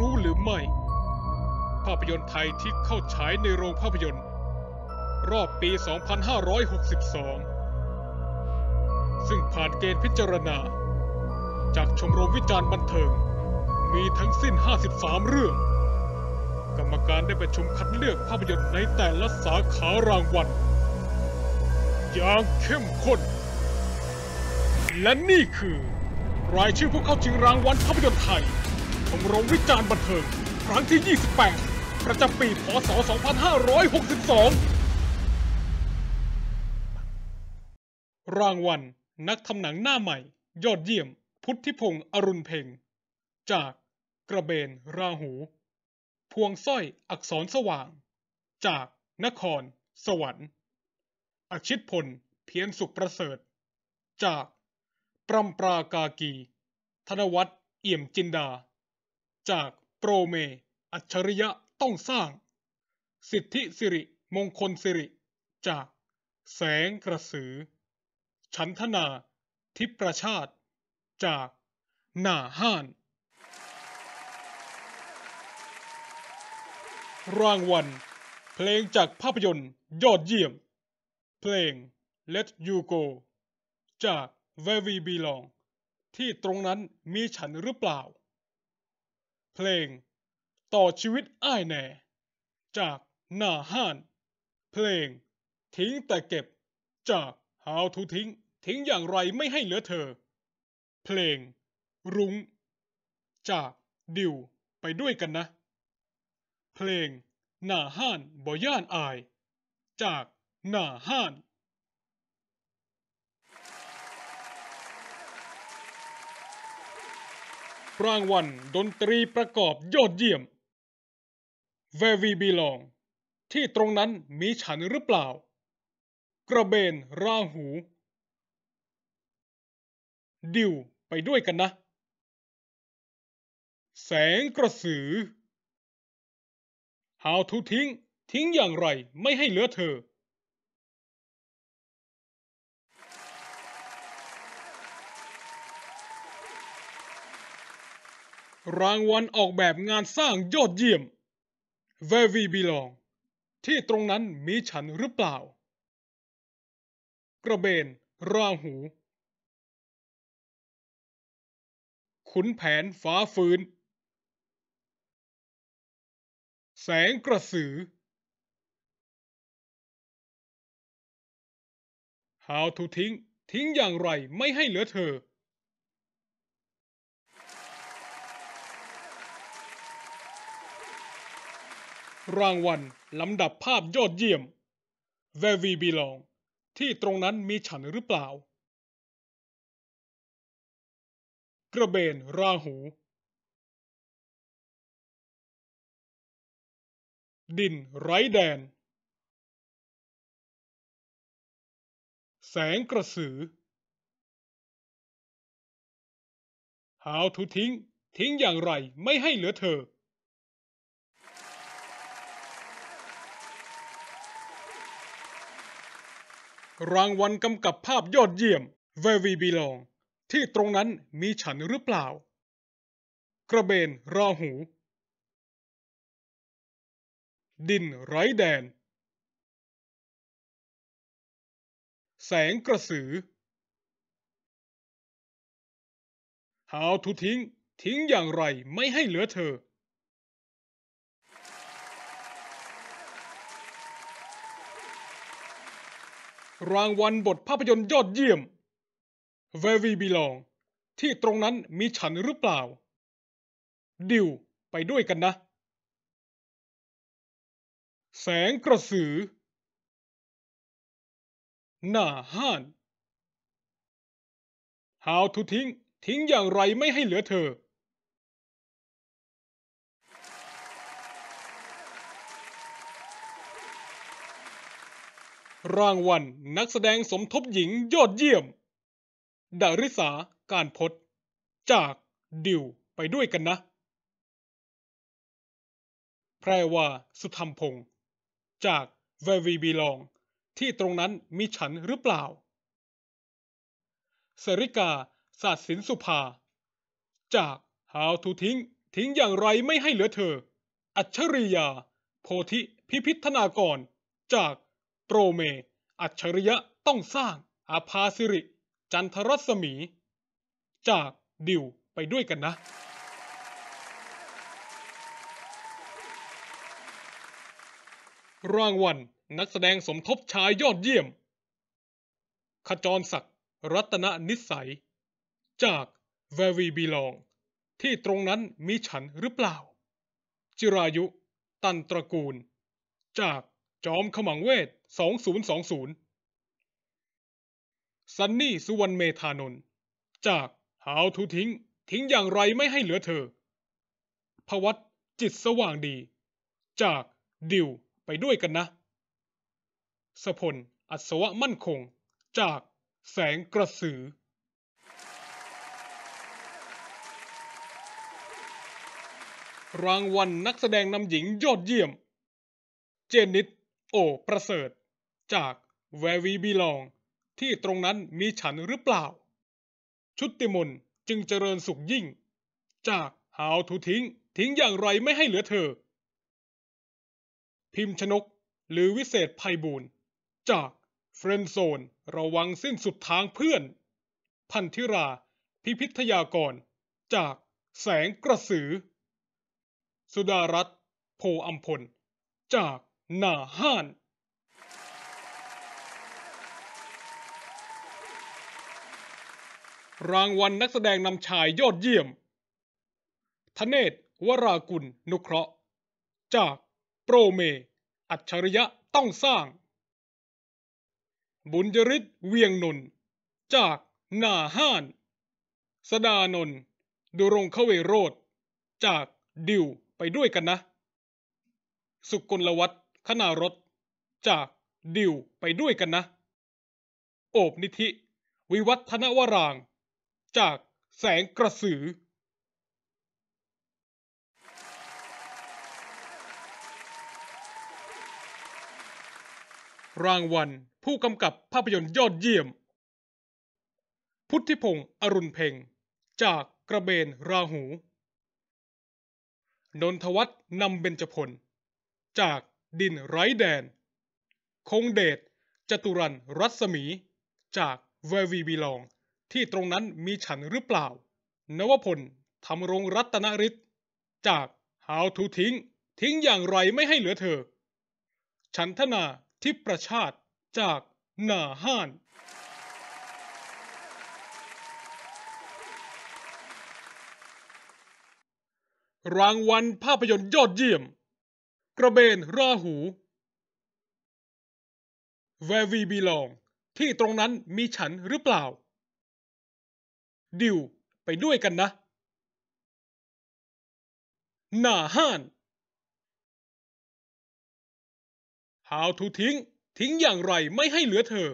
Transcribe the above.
รู้หรือไม่ ภาพยนตร์ไทยที่เข้าฉายในโรงภาพยนตร์ รอบปี 2562 ซึ่งผ่านเกณฑ์พิจารณา จากชมรมวิจารณ์บันเทิง มีทั้งสิ้น 53 เรื่อง กรรมการได้ประชุมคัดเลือกภาพยนตร์ในแต่ละสาขารางวัล อย่างเข้มข้น และนี่คือรายชื่อผู้เข้าชิงรางวัลภาพยนตร์ไทยชมรมวิจารณ์บันเทิง ครั้งที่ 28 ประจำปี พศ 2562 รางวัลนักทำหนังหน้าใหม่ยอดเยี่ยม พุทธิพงศ์อรุณเพ็ง จาก กระเบนราหู พวงสร้อยอักษรสว่าง จาก นครสวรรค์ อชิตพลเพียรสุขประเสริฐ จาก ปรำปรากากี ธนวัฒน์ เอี่ยมจินดาจากโปรเม อัจฉริยะต้องสร้าง สิทธิสิริมงคลสิริ จากแสงกระสือ ฉันธนาทิพประชาติ จากหน่าห้าน รางวัลเพลงจากภาพยนตร์ยอดเยี่ยม เพลง Let You Go จาก Where We Belong ที่ตรงนั้นมีฉันหรือเปล่าเพลง ต่อชีวิตอ้ายแน่ จากหน้าห้าน เพลง ทิ้งแต่เก็บ จาก How to ทิ้ง ทิ้งอย่างไรไม่ให้เหลือเธอ เพลง รุง้งจาก ดิวไปด้วยกันนะ เพลงหน้าห้านบ่ย่านอาย จากหน้าห้านรางวัลดนตรีประกอบยอดเยี่ยม Where We Belong ที่ตรงนั้นมีฉันหรือเปล่า กระเบนราหู ดิวไปด้วยกันนะ แสงกระสือ How to ทิ้งทิ้งอย่างไรไม่ให้เหลือเธอรางวัลออกแบบงานสร้าง ยอด เยี่ยม Where We Belong ที่ตรงนั้นมีฉันหรือเปล่า กระเบนราหู ขุนแผน ฟ้าฟืน แสงกระสือ How to ทิ้งทิ้งอย่างไรไม่ให้ เหลือ เธอรางวัลลำดับภาพยอดเยี่ยม Where We Belong ที่ตรงนั้นมีฉันหรือเปล่า กระเบนราหู ดินไร้แดน แสงกระสือ หาวทุทิ้งทิ้งอย่างไรไม่ให้เหลือเธอรางวัลกำกับภาพยอดเยี่ยม Where We Belong ที่ตรงนั้นมีฉันหรือเปล่า กระเบนราหู ดินไร้แดน แสงกระสือ How to ทิ้งทิ้งอย่างไรไม่ให้เหลือเธอรางวัลบทภาพยนตร์ยอดเยี่ยม Where We Belong ที่ตรงนั้นมีฉันหรือเปล่า ดิวไปด้วยกันนะ แสงกระสือ หน้าห้าน How to ทิ้งทิ้งอย่างไรไม่ให้เหลือเธอรางวัลนนักแสดงสมทบหญิงยอดเยี่ยม ดาริสาการพศจาก ดิวไปด้วยกันนะ แพรว่า สุธรรมพงศ์จาก v ว e r บีล Belong ที่ตรงนั้นมีฉันหรือเปล่า สริกา ศาสสินสุภา จาก How to ทิ้ง ทิ้งอย่างไรไม่ให้เหลือเธอ อัจฉริยา โพธิพิพิธนากร จากโปรเม อัจฉริยะต้องสร้างอาภาสิริ จันทรัศมี จาก ดิวไปด้วยกันนะ รางวัลนักแสดงสมทบชายยอดเยี่ยม ขจรศักดิ์รัตนนิสัย จาก v ว e r e We Belong ที่ตรงนั้นมีฉันหรือเปล่า จิรายุ ตันตระกูล จากจอมขมังเวท2020ซันนี่สุวรรณเมธานนท์จาก How to ทิ้ง ทิ้งอย่างไรไม่ให้เหลือเธอพวัตจิตสว่างดี จาก ดิวไปด้วยกันนะ สพล อัศวะมั่นคง จากแสงกระสือ รางวัลนนักแสดงนำหญิงยอดเยี่ยม เจนนิตโอ้ประเสริฐจาก Where We Belong ที่ตรงนั้นมีฉันหรือเปล่า ชุติมน จึงเจริญสุขยิ่ง จาก How to ทิ้งทิ้งอย่างไรไม่ให้เหลือเธอ พิมพ์ชนกหรือวิเศษภัยบูรณ์ จากเฟรนโซนระวังสิ้นสุดทางเพื่อน พันธิราพิพิทยากร จากแสงกระสือ สุดารัตโพอัมพลจากหนาหาน รางวัลนักแสดงนำชายยอดเยี่ยม ทเนศวรากุลนุเคราะห์ จากโปรเม อัจฉริยะต้องสร้าง บุญยริศเวียงนนจากหนาหาน สดานนดุรงคเวโรธ จากดิวไปด้วยกันนะ สุกลวัฒ์ธนารถ จากดิวไปด้วยกันนะ โอบนิธิวิวัฒนวราง จากแสงกระสือ รางวัลผู้กำกับภาพยนตร์ยอดเยี่ยม พุทธิพงศ์อรุณเพ็งจากกระเบนราหูนนทวัฒน์นำเบญจพล จากดินไร้แดน คงเดช จตุรันรัศมี จากเว e r e w ี Belong ที่ตรงนั้นมีฉันหรือเปล่า นวพลทำรงรัตนฤทธิ์จาก How to ทิ้ง ทิ้งอย่างไรไม่ให้เหลือเธอ ฉันธนาทิประชาติ จากหนาห้าน รางวัลภาพยนตร์ยอดเยี่ยมกระเบนราหู Where we belong ที่ตรงนั้นมีฉันหรือเปล่า ดิวไปด้วยกันนะหน้าห้าน How to ทิ้งทิ้งอย่างไรไม่ให้เหลือเธอ